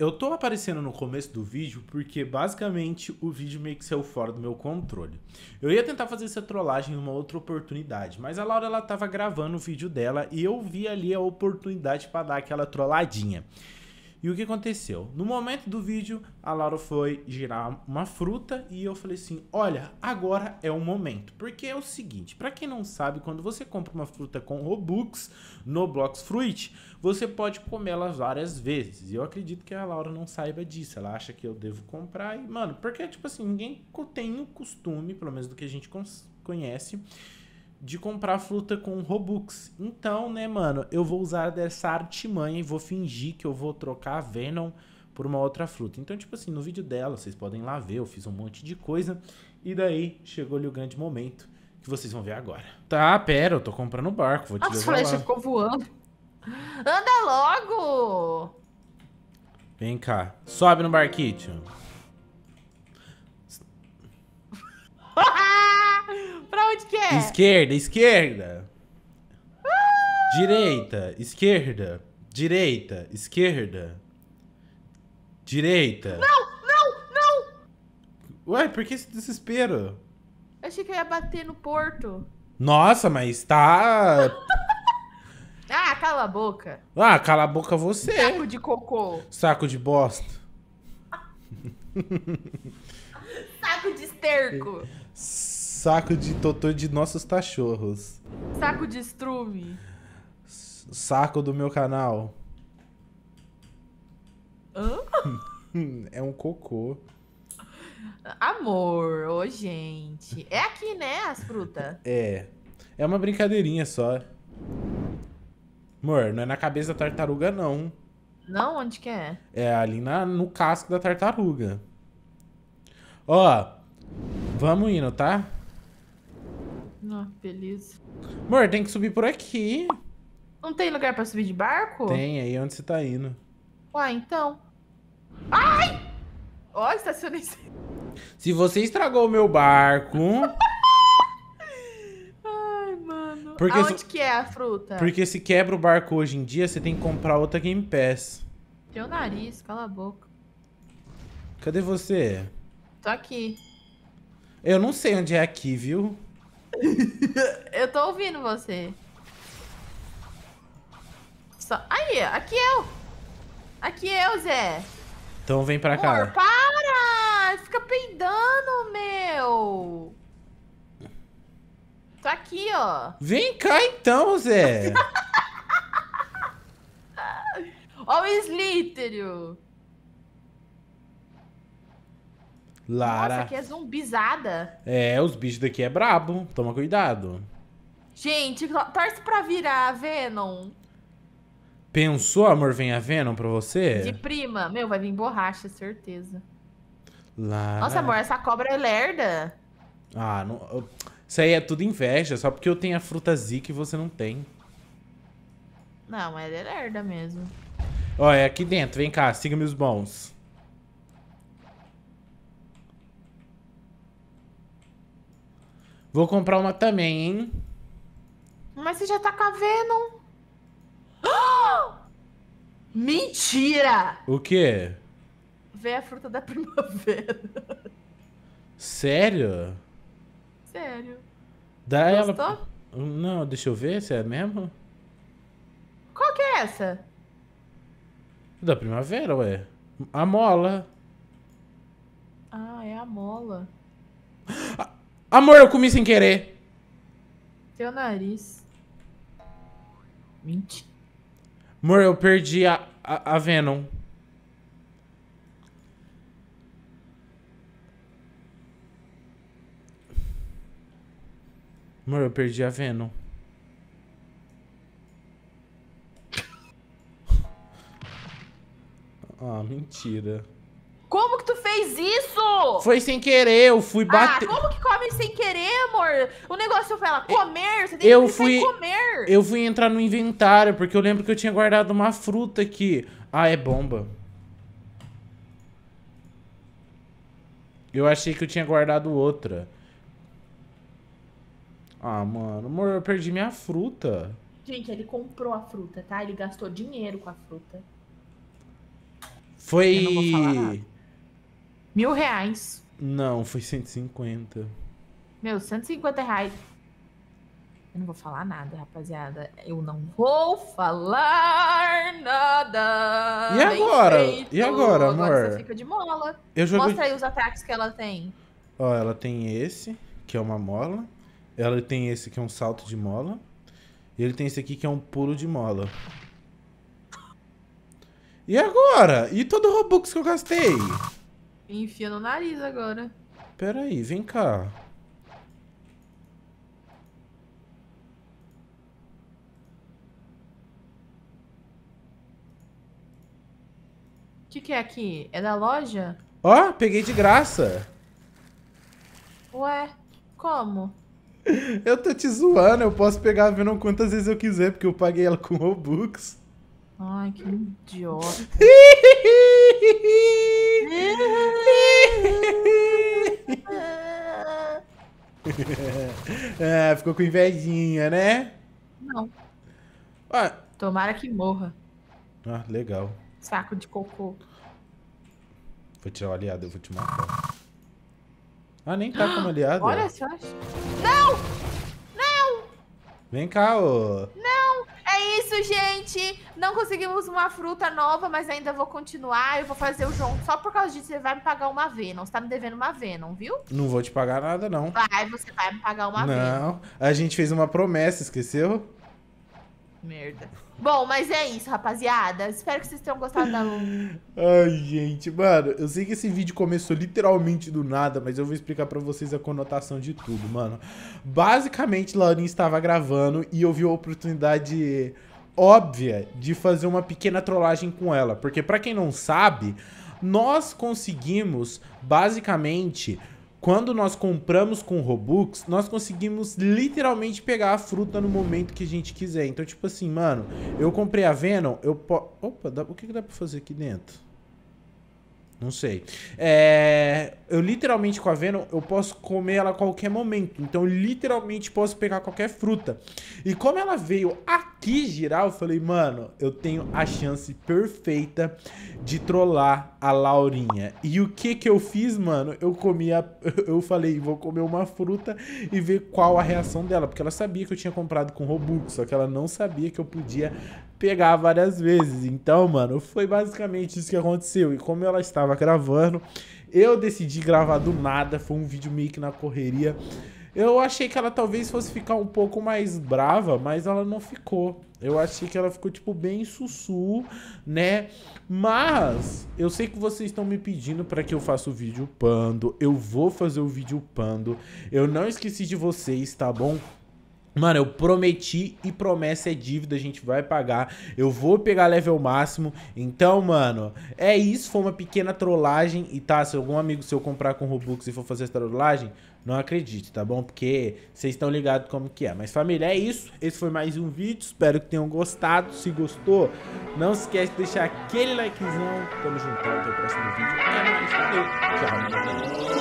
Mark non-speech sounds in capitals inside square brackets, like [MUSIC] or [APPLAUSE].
Eu tô aparecendo no começo do vídeo porque basicamente o vídeo meio que saiu fora do meu controle. Eu ia tentar fazer essa trollagem em uma outra oportunidade, mas a Laura ela tava gravando o vídeo dela e eu vi ali a oportunidade para dar aquela trolladinha. E o que aconteceu? No momento do vídeo, a Laura foi girar uma fruta e eu falei assim: "Olha, agora é o momento". Porque é o seguinte, para quem não sabe, quando você compra uma fruta com Robux no Blox Fruit, você pode comê-la várias vezes. E eu acredito que a Laura não saiba disso. Ela acha que eu devo comprar e, mano, porque tipo assim, ninguém tem o costume, pelo menos do que a gente conhece, de comprar fruta com Robux. Então, né, mano, eu vou usar dessa artimanha e vou fingir que eu vou trocar a Venom por uma outra fruta. Então, tipo assim, no vídeo dela, vocês podem lá ver, eu fiz um monte de coisa. E daí, chegou-lhe o grande momento, que vocês vão ver agora. Tá, pera, eu tô comprando barco, vou te As levar flechas ficou voando. Anda logo! Vem cá, sobe no barquinho. [LAUGHS] É. Esquerda, esquerda. Ah. Direita, esquerda. Direita, esquerda. Direita. Não, não, não! Ué, por que esse desespero? Eu achei que eu ia bater no porto. Nossa, mas tá. [LAUGHS] ah, cala a boca. Ah, cala a boca você. Saco de cocô. Saco de bosta. [LAUGHS] Saco de esterco. Saco de totô de nossos cachorros. Saco de estrume. Saco do meu canal. Hã? [LAUGHS] é um cocô. Amor, ô oh, gente. É aqui, né, as frutas? É. É uma brincadeirinha só. Amor, não é na cabeça da tartaruga, não. Não? Onde que é? É ali na, no casco da tartaruga. Ó, vamos indo, tá? Ah, beleza. Amor, tem que subir por aqui. Não tem lugar pra subir de barco? Tem, aí é onde você tá indo. Uai, então. Ai! Ó, oh, estacionei. Se você estragou o meu barco. Ai, mano. Porque Aonde se... que é a fruta? Porque se quebra o barco hoje em dia, você tem que comprar outra Game Pass. Teu nariz, cala a boca. Cadê você? Tô aqui. Eu não sei onde é aqui, viu? eu tô ouvindo você. Só... Aí, aqui é eu. Aqui é eu, Zé. Então vem pra cá. Por, para! Fica peidando, meu. Tá aqui, ó. Vem cá então, Zé. Olha [LAUGHS] o Slitherio. Lara. Nossa, aqui é zumbizada. É, os bichos daqui é brabo. Toma cuidado. Gente, torce pra virar Venom. Pensou, amor, vem a Venom pra você? De prima. Meu, vai vir borracha, certeza. Lara. Nossa, amor, essa cobra é lerda. Ah, não... Isso aí é tudo inveja, só porque eu tenho a fruta Z que você não tem. Não, mas é lerda mesmo. Olha, aqui dentro, vem cá, siga meus bons. Vou comprar uma também, hein? Mas você já tá com a Venom. [GASPS] Mentira! O quê? Vê a fruta da primavera. Sério? Sério. Dá Gostou? ela. Não, deixa eu ver se é mesmo. Qual que é essa? Da primavera, ué. A mola. Ah, é a mola. Amor, eu comi sem querer. Teu nariz. Mentira. Amor, eu perdi a, a, a Venom. Amor, eu perdi a Venom. [LAUGHS] ah, mentira. Como que tu fez isso? Foi sem querer, eu fui bater. Ah, como que come sem querer, amor. O negócio fala comer, você tem eu que fui, comer. Eu fui entrar no inventário, porque eu lembro que eu tinha guardado uma fruta aqui. Ah, é bomba. Eu achei que eu tinha guardado outra. Ah, mano, amor, eu perdi minha fruta. Gente, ele comprou a fruta, tá? Ele gastou dinheiro com a fruta. Foi. Mil reais. Não, foi 150. Meu, 150 reais. Eu não vou falar nada, rapaziada. Eu não vou falar nada. E agora? E agora, amor? Agora você fica de mola. Eu jogo... Mostra aí os ataques que ela tem. Ó, ela tem esse, que é uma mola. Ela tem esse, que é um salto de mola. E ele tem esse aqui, que é um pulo de mola. E agora? E todo o Robux que eu gastei? Enfia no nariz agora. Pera aí, vem cá. O que, que é aqui? É da loja? Ó, oh, peguei de graça. Ué, como? [LAUGHS] Eu tô te zoando, eu posso pegar Venom quantas vezes eu quiser, porque eu paguei ela com Robux. Ai, que idiota. ah, [LAUGHS] ficou com invejinha, né? Não. Ah. Tomara que morra. Ah, legal. Saco de cocô. Vou tirar o aliado, eu vou te matar. Ah, nem tá como aliado. Olha, só acha. Não! Não! Vem cá, ô. Não! É isso, gente! Não conseguimos uma fruta nova, mas ainda vou continuar. Eu vou fazer o João. Só por causa disso, você vai me pagar uma Venom. Você tá me devendo uma Venom, viu? Não vou te pagar nada, não. Vai, você vai me pagar uma não. Venom. Não. A gente fez uma promessa, esqueceu? Merda. Bom, mas é isso, rapaziada. Espero que vocês tenham gostado da Ai, gente, mano, eu sei que esse vídeo começou literalmente do nada, mas eu vou explicar pra vocês a conotação de tudo, mano. Basicamente, Laurinha estava gravando e eu vi a oportunidade óbvia de fazer uma pequena trollagem com ela. Porque, pra quem não sabe, nós conseguimos, basicamente quando nós compramos com Robux, nós conseguimos literalmente pegar a fruta no momento que a gente quiser. Então, tipo assim, mano, eu comprei a Venom, eu posso... Opa, dá... o que, que dá pra fazer aqui dentro? Não sei. É, eu literalmente com a Venom, eu posso comer ela a qualquer momento. Então eu literalmente posso pegar qualquer fruta. E como ela veio aqui girar, eu falei, mano, eu tenho a chance perfeita de trollar a Laurinha. E o que que eu fiz, mano? Eu comi a... [LAUGHS] Eu falei, vou comer uma fruta e ver qual a reação dela. Porque ela sabia que eu tinha comprado com Robux, só que ela não sabia que eu podia pegar várias vezes. Então, mano, foi basicamente isso que aconteceu. E como ela estava gravando, eu decidi gravar do nada. Foi um vídeo meio que na correria. Eu achei que ela talvez fosse ficar um pouco mais brava, mas ela não ficou. Eu achei que ela ficou, tipo, bem sussu, né? Mas eu sei que vocês estão me pedindo para que eu faça o vídeo pando. Eu vou fazer o vídeo pando. Eu não esqueci de vocês, tá bom? Mano, eu prometi e promessa é dívida, a gente vai pagar. Eu vou pegar level máximo. Então, mano, é isso. Foi uma pequena trollagem. E tá, se algum amigo seu comprar com Robux e for fazer essa trollagem, não acredite, tá bom? Porque vocês estão ligados como que é. Mas, família, é isso. Esse foi mais um vídeo. Espero que tenham gostado. Se gostou, não esquece de deixar aquele likezão. Tamo junto Até o próximo vídeo. É nóis. Valeu. Tchau.